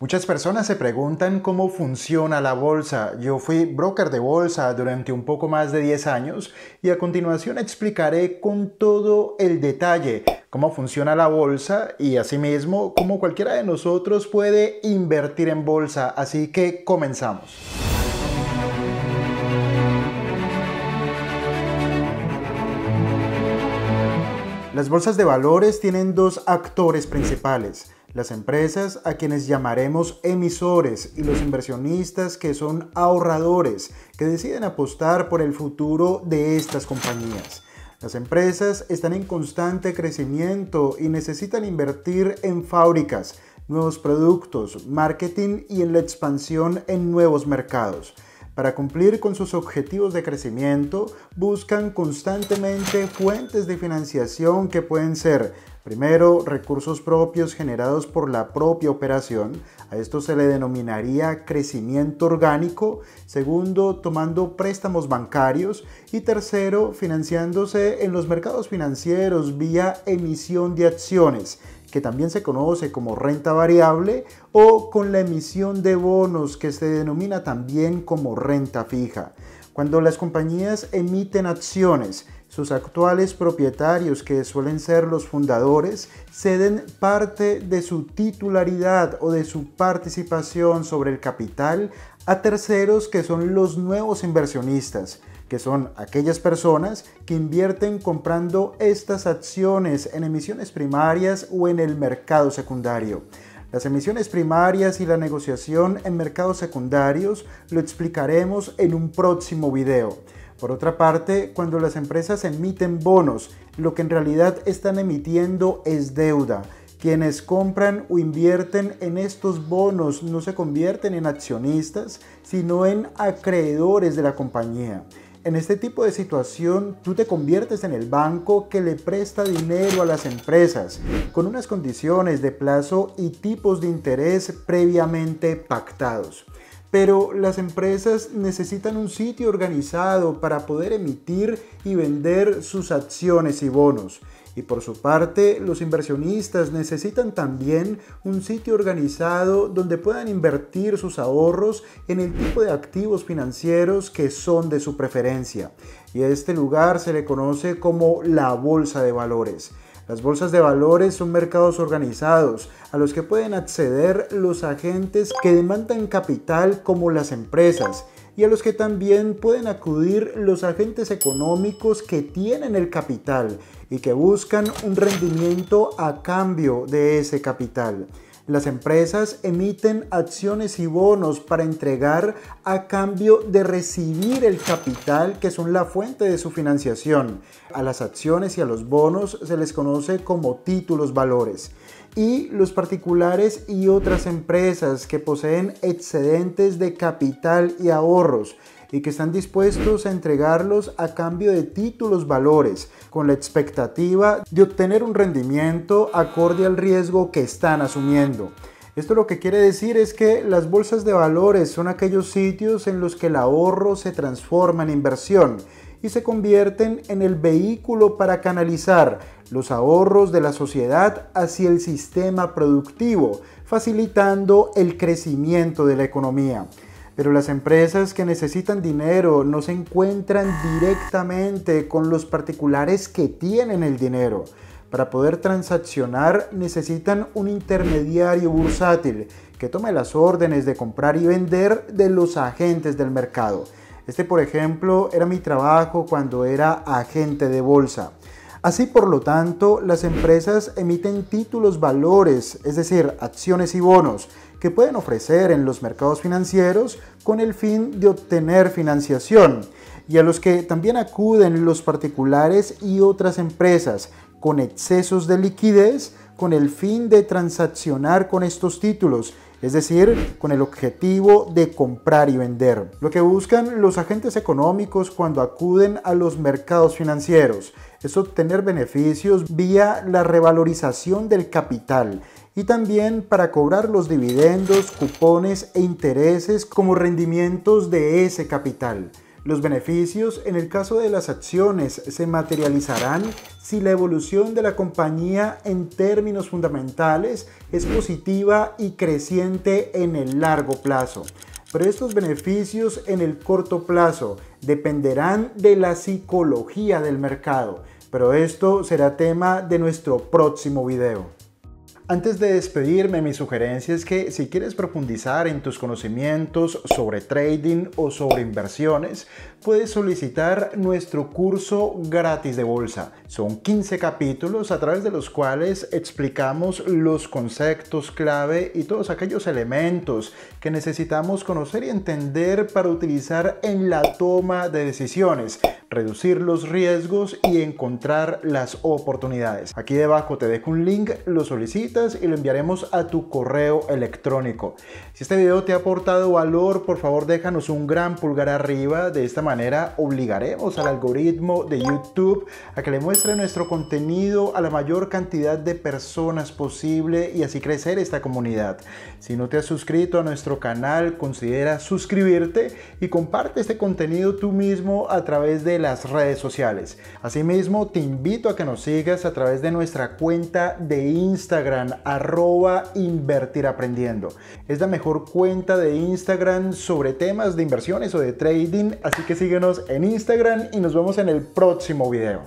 Muchas personas se preguntan cómo funciona la bolsa. Yo fui broker de bolsa durante un poco más de 10 años y a continuación explicaré con todo el detalle cómo funciona la bolsa y asimismo cómo cualquiera de nosotros puede invertir en bolsa. Así que comenzamos. Las bolsas de valores tienen dos actores principales. Las empresas a quienes llamaremos emisores y los inversionistas que son ahorradores, que deciden apostar por el futuro de estas compañías. Las empresas están en constante crecimiento y necesitan invertir en fábricas, nuevos productos, marketing y en la expansión en nuevos mercados. Para cumplir con sus objetivos de crecimiento, buscan constantemente fuentes de financiación que pueden ser, primero, recursos propios generados por la propia operación, a esto se le denominaría crecimiento orgánico, segundo, tomando préstamos bancarios y tercero, financiándose en los mercados financieros vía emisión de acciones que también se conoce como renta variable, o con la emisión de bonos, que se denomina también como renta fija. Cuando las compañías emiten acciones, sus actuales propietarios, que suelen ser los fundadores, ceden parte de su titularidad o de su participación sobre el capital a terceros que son los nuevos inversionistas que son aquellas personas que invierten comprando estas acciones en emisiones primarias o en el mercado secundario. Las emisiones primarias y la negociación en mercados secundarios lo explicaremos en un próximo video. Por otra parte, cuando las empresas emiten bonos, lo que en realidad están emitiendo es deuda. Quienes compran o invierten en estos bonos no se convierten en accionistas, sino en acreedores de la compañía. En este tipo de situación, tú te conviertes en el banco que le presta dinero a las empresas, con unas condiciones de plazo y tipos de interés previamente pactados. Pero las empresas necesitan un sitio organizado para poder emitir y vender sus acciones y bonos. Y por su parte, los inversionistas necesitan también un sitio organizado donde puedan invertir sus ahorros en el tipo de activos financieros que son de su preferencia. Y a este lugar se le conoce como la bolsa de valores. Las bolsas de valores son mercados organizados a los que pueden acceder los agentes que demandan capital como las empresas y a los que también pueden acudir los agentes económicos que tienen el capital y que buscan un rendimiento a cambio de ese capital. Las empresas emiten acciones y bonos para entregar a cambio de recibir el capital que son la fuente de su financiación. A las acciones y a los bonos se les conoce como títulos valores y los particulares y otras empresas que poseen excedentes de capital y ahorros y que están dispuestos a entregarlos a cambio de títulos valores, con la expectativa de obtener un rendimiento acorde al riesgo que están asumiendo. Esto lo que quiere decir es que las bolsas de valores son aquellos sitios en los que el ahorro se transforma en inversión se convierten en el vehículo para canalizar los ahorros de la sociedad hacia el sistema productivo, facilitando el crecimiento de la economía. Pero las empresas que necesitan dinero no se encuentran directamente con los particulares que tienen el dinero. Para poder transaccionar necesitan un intermediario bursátil que tome las órdenes de comprar y vender de los agentes del mercado. Este, por ejemplo, era mi trabajo cuando era agente de bolsa. Así, por lo tanto, las empresas emiten títulos valores, es decir, acciones y bonos, que pueden ofrecer en los mercados financieros con el fin de obtener financiación y a los que también acuden los particulares y otras empresas con excesos de liquidez con el fin de transaccionar con estos títulos es decir, con el objetivo de comprar y vender. Lo que buscan los agentes económicos cuando acuden a los mercados financieros es obtener beneficios vía la revalorización del capital y también para cobrar los dividendos, cupones e intereses como rendimientos de ese capital. Los beneficios en el caso de las acciones se materializarán si la evolución de la compañía en términos fundamentales es positiva y creciente en el largo plazo. Pero estos beneficios en el corto plazo dependerán de la psicología del mercado. Pero esto será tema de nuestro próximo video. Antes de despedirme, mi sugerencia es que si quieres profundizar en tus conocimientos sobre trading o sobre inversiones, puedes solicitar nuestro curso gratis de bolsa. Son 15 capítulos a través de los cuales explicamos los conceptos clave y todos aquellos elementos que necesitamos conocer y entender para utilizar en la toma de decisiones reducir los riesgos y encontrar las oportunidades. Aquí debajo te dejo un link, lo solicitas y lo enviaremos a tu correo electrónico. Si este video te ha aportado valor, por favor déjanos un gran pulgar arriba. De esta manera obligaremos al algoritmo de YouTube a que le muestre nuestro contenido a la mayor cantidad de personas posible y así crecer esta comunidad. Si no te has suscrito a nuestro canal, considera suscribirte y comparte este contenido tú mismo a través de la las redes sociales. Asimismo, te invito a que nos sigas a través de nuestra cuenta de Instagram, arroba aprendiendo Es la mejor cuenta de Instagram sobre temas de inversiones o de trading, así que síguenos en Instagram y nos vemos en el próximo video.